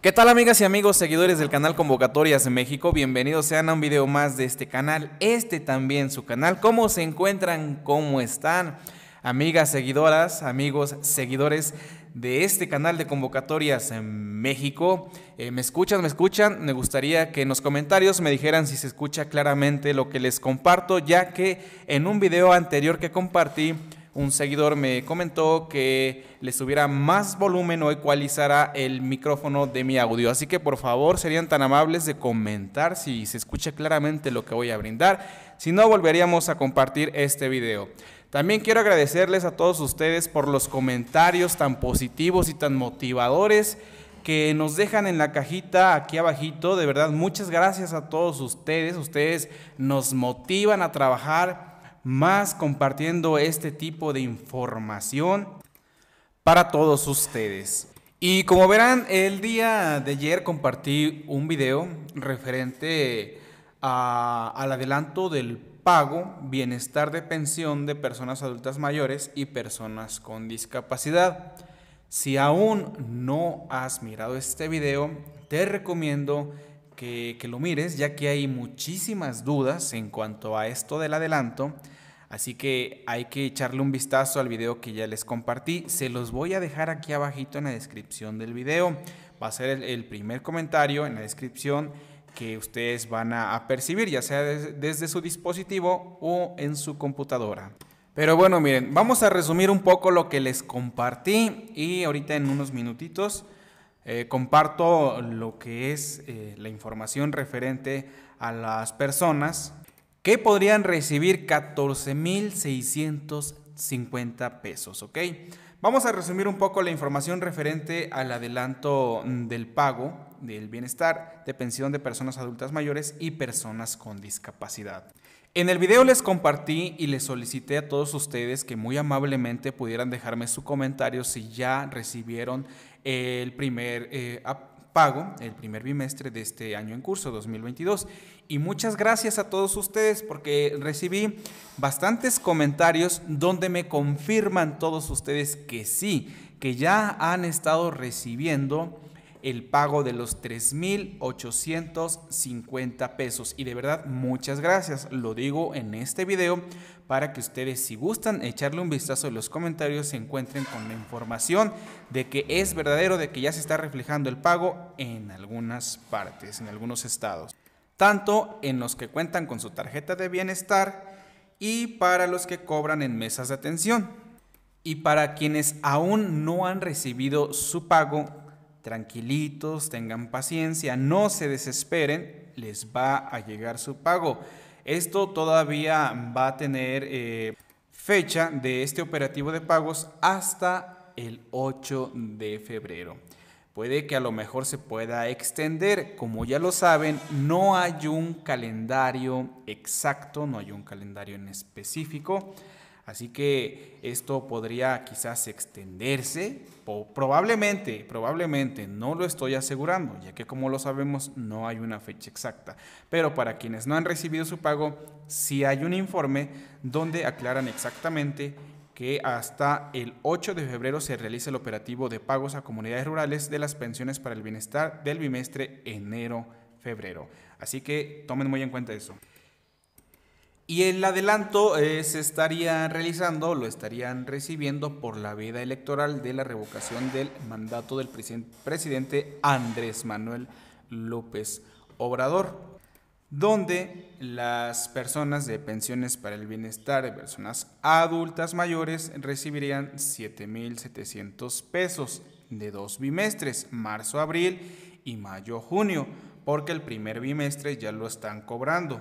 ¿Qué tal amigas y amigos seguidores del canal Convocatorias en México? Bienvenidos sean a un video más de este canal, este también su canal. ¿Cómo se encuentran? ¿Cómo están? Amigas seguidoras, amigos seguidores de este canal de Convocatorias en México. Eh, ¿Me escuchan? ¿Me escuchan? Me gustaría que en los comentarios me dijeran si se escucha claramente lo que les comparto, ya que en un video anterior que compartí un seguidor me comentó que les subiera más volumen o ecualizara el micrófono de mi audio. Así que por favor serían tan amables de comentar si se escucha claramente lo que voy a brindar. Si no, volveríamos a compartir este video. También quiero agradecerles a todos ustedes por los comentarios tan positivos y tan motivadores que nos dejan en la cajita aquí abajito. De verdad, muchas gracias a todos ustedes. Ustedes nos motivan a trabajar más compartiendo este tipo de información para todos ustedes. Y como verán, el día de ayer compartí un video referente al adelanto del pago, bienestar de pensión de personas adultas mayores y personas con discapacidad. Si aún no has mirado este video, te recomiendo que lo mires, ya que hay muchísimas dudas en cuanto a esto del adelanto Así que hay que echarle un vistazo al video que ya les compartí. Se los voy a dejar aquí abajito en la descripción del video. Va a ser el, primer comentario en la descripción que ustedes van a, percibir, ya sea desde su dispositivo o en su computadora. Pero bueno, miren, vamos a resumir un poco lo que les compartí y ahorita en unos minutitos eh, comparto lo que es eh, la información referente a las personas que podrían recibir 14.650 pesos, ¿ok? Vamos a resumir un poco la información referente al adelanto mm, del pago del bienestar de pensión de personas adultas mayores y personas con discapacidad. En el video les compartí y les solicité a todos ustedes que muy amablemente pudieran dejarme su comentario si ya recibieron el primer eh, pago, el primer bimestre de este año en curso 2022. Y muchas gracias a todos ustedes porque recibí bastantes comentarios donde me confirman todos ustedes que sí, que ya han estado recibiendo el pago de los 3.850 pesos. Y de verdad, muchas gracias. Lo digo en este video para que ustedes, si gustan, echarle un vistazo en los comentarios, se encuentren con la información de que es verdadero, de que ya se está reflejando el pago en algunas partes, en algunos estados tanto en los que cuentan con su tarjeta de bienestar y para los que cobran en mesas de atención. Y para quienes aún no han recibido su pago, tranquilitos, tengan paciencia, no se desesperen, les va a llegar su pago. Esto todavía va a tener eh, fecha de este operativo de pagos hasta el 8 de febrero puede que a lo mejor se pueda extender. Como ya lo saben, no hay un calendario exacto, no hay un calendario en específico. Así que esto podría quizás extenderse, probablemente, probablemente, no lo estoy asegurando, ya que como lo sabemos no hay una fecha exacta. Pero para quienes no han recibido su pago, sí hay un informe donde aclaran exactamente que hasta el 8 de febrero se realiza el operativo de pagos a comunidades rurales de las pensiones para el bienestar del bimestre enero-febrero. Así que tomen muy en cuenta eso. Y el adelanto se estaría realizando, lo estarían recibiendo por la veda electoral de la revocación del mandato del presidente Andrés Manuel López Obrador donde las personas de pensiones para el bienestar de personas adultas mayores recibirían 7.700 pesos de dos bimestres, marzo-abril y mayo-junio, porque el primer bimestre ya lo están cobrando.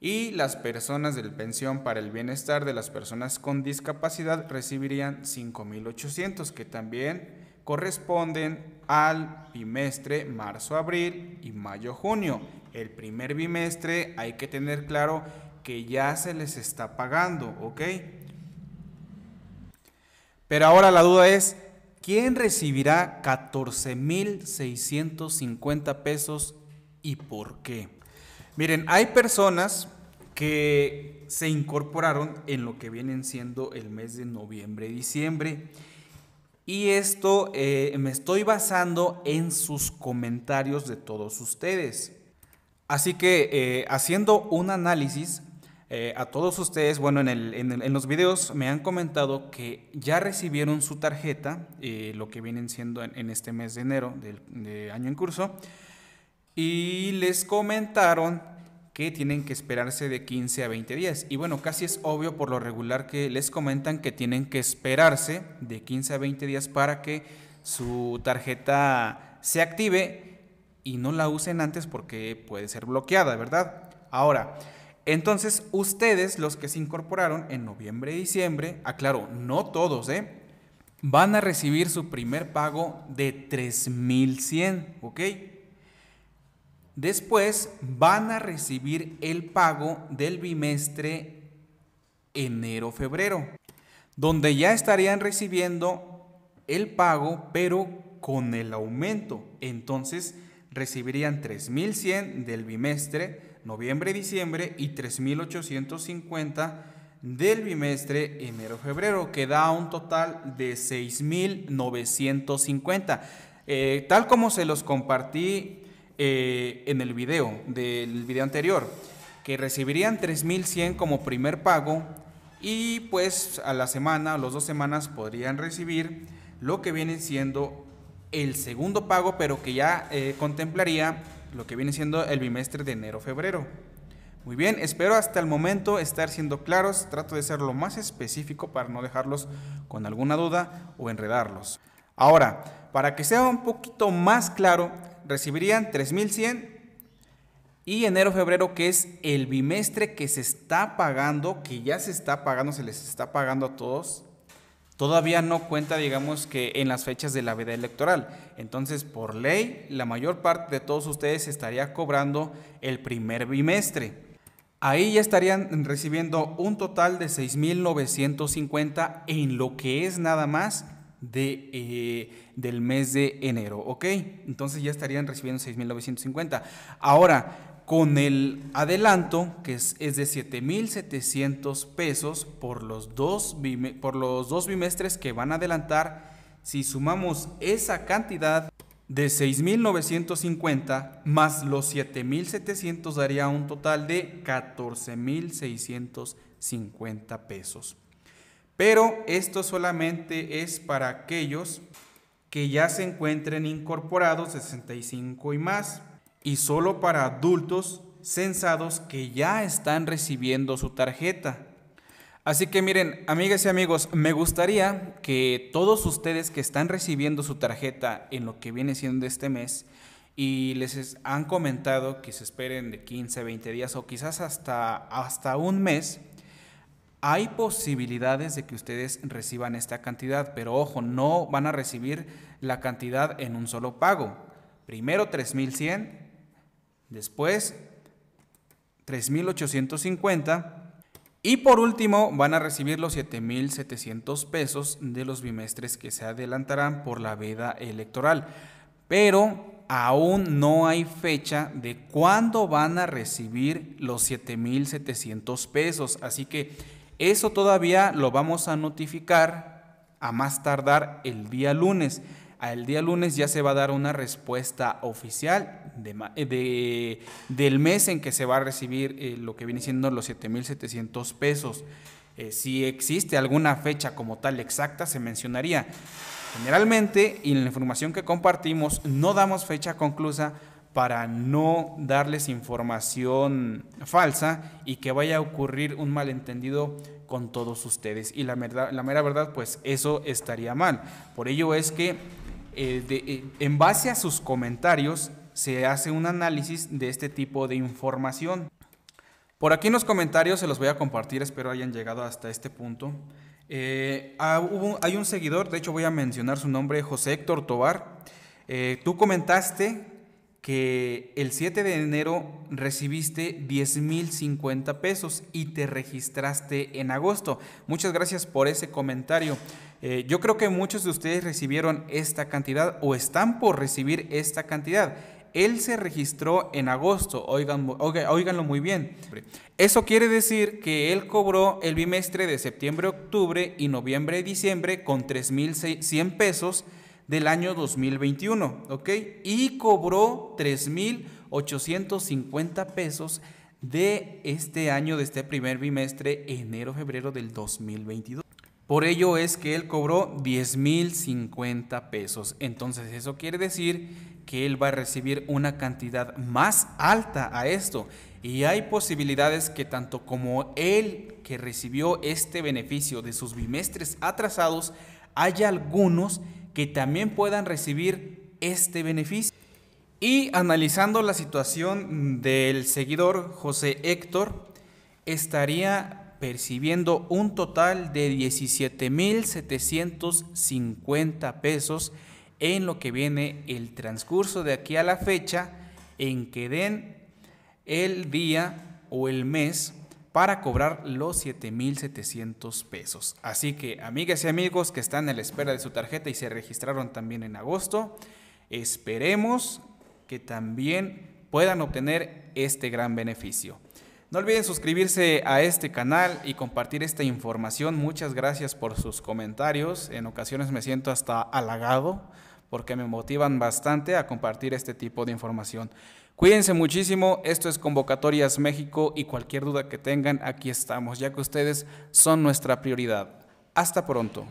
Y las personas de pensión para el bienestar de las personas con discapacidad recibirían 5.800, que también corresponden al bimestre marzo-abril y mayo-junio el primer bimestre hay que tener claro que ya se les está pagando, ¿ok? Pero ahora la duda es, ¿quién recibirá 14.650 pesos y por qué? Miren, hay personas que se incorporaron en lo que vienen siendo el mes de noviembre diciembre. Y esto eh, me estoy basando en sus comentarios de todos ustedes. Así que eh, haciendo un análisis eh, a todos ustedes, bueno, en, los videos me han comentado que ya recibieron su tarjeta, eh, lo que vienen siendo en, este mes de enero del año en curso, y les comentaron que tienen que esperarse de 15 a 20 días. Y bueno, casi es obvio por lo regular que les comentan que tienen que esperarse de 15 a 20 días para que su tarjeta se active y no la usen antes porque puede ser bloqueada, ¿verdad? Ahora, entonces ustedes, los que se incorporaron en noviembre y diciembre, aclaro, no todos, ¿eh? Van a recibir su primer pago de 3100, ¿ok? Después van a recibir el pago del bimestre enero-febrero, donde ya estarían recibiendo el pago, pero con el aumento. Entonces, recibirían 3.100 del bimestre noviembre-diciembre y 3.850 del bimestre enero-febrero, que da un total de 6.950. Eh, tal como se los compartí eh, en el video del video anterior, que recibirían 3.100 como primer pago y pues a la semana, a las dos semanas podrían recibir lo que vienen siendo el segundo pago, pero que ya eh, contemplaría lo que viene siendo el bimestre de enero-febrero. Muy bien, espero hasta el momento estar siendo claros, trato de ser lo más específico para no dejarlos con alguna duda o enredarlos. Ahora, para que sea un poquito más claro, recibirían 3.100 y enero-febrero, que es el bimestre que se está pagando, que ya se está pagando, se les está pagando a todos, todavía no cuenta, digamos, que en las fechas de la veda electoral. Entonces, por ley, la mayor parte de todos ustedes estaría cobrando el primer bimestre. Ahí ya estarían recibiendo un total de 6.950 en lo que es nada más de, eh, del mes de enero, ¿ok? Entonces ya estarían recibiendo 6.950. Ahora, con el adelanto, que es, de 7.700 pesos por los, dos, por los dos bimestres que van a adelantar, si sumamos esa cantidad de 6.950 más los 7.700 daría un total de 14.650 pesos. Pero esto solamente es para aquellos que ya se encuentren incorporados 65 y más y solo para adultos sensados que ya están recibiendo su tarjeta. Así que miren, amigas y amigos, me gustaría que todos ustedes que están recibiendo su tarjeta en lo que viene siendo este mes y les han comentado que se esperen de 15, 20 días o quizás hasta, hasta un mes, hay posibilidades de que ustedes reciban esta cantidad, pero ojo, no van a recibir la cantidad en un solo pago. Primero 3100, después 3.850 y por último van a recibir los 7.700 pesos de los bimestres que se adelantarán por la veda electoral. Pero aún no hay fecha de cuándo van a recibir los 7.700 pesos. Así que eso todavía lo vamos a notificar a más tardar el día lunes el día lunes ya se va a dar una respuesta oficial de, eh, del mes en que se va a recibir eh, lo que viene siendo los 7.700 pesos. Eh, si existe alguna fecha como tal exacta, se mencionaría. Generalmente, y en la información que compartimos, no damos fecha conclusa para no darles información falsa y que vaya a ocurrir un malentendido con todos ustedes. Y la, la mera verdad, pues eso estaría mal. Por ello es que eh, eh, en base a sus comentarios se hace un análisis de este tipo de información. Por aquí en los comentarios se los voy a compartir, espero hayan llegado hasta este punto. Eh, ah, hay un seguidor, de hecho voy a mencionar su nombre, José Héctor Tobar. tú comentaste que el 7 de enero recibiste 10.050 pesos y te registraste en agosto. Muchas gracias por ese comentario. Eh, yo creo que muchos de ustedes recibieron esta cantidad o están por recibir esta cantidad. Él se registró en agosto, oigan, oiganlo muy bien. Eso quiere decir que él cobró el bimestre de septiembre, octubre y noviembre, diciembre con 3.100 pesos del año 2021, ¿ok? Y cobró 3.850 pesos de este año, de este primer bimestre, enero-febrero del 2022. Por ello es que él cobró 10.050 pesos. Entonces eso quiere decir que él va a recibir una cantidad más alta a esto. Y hay posibilidades que tanto como él que recibió este beneficio de sus bimestres atrasados, haya algunos que también puedan recibir este beneficio. Y analizando la situación del seguidor José Héctor, estaría percibiendo un total de 17.750 pesos en lo que viene el transcurso de aquí a la fecha en que den el día o el mes para cobrar los 7.700 pesos. Así que amigas y amigos que están en la espera de su tarjeta y se registraron también en agosto, esperemos que también puedan obtener este gran beneficio. No olviden suscribirse a este canal y compartir esta información. Muchas gracias por sus comentarios. En ocasiones me siento hasta halagado porque me motivan bastante a compartir este tipo de información. Cuídense muchísimo, esto es Convocatorias México y cualquier duda que tengan, aquí estamos, ya que ustedes son nuestra prioridad. Hasta pronto.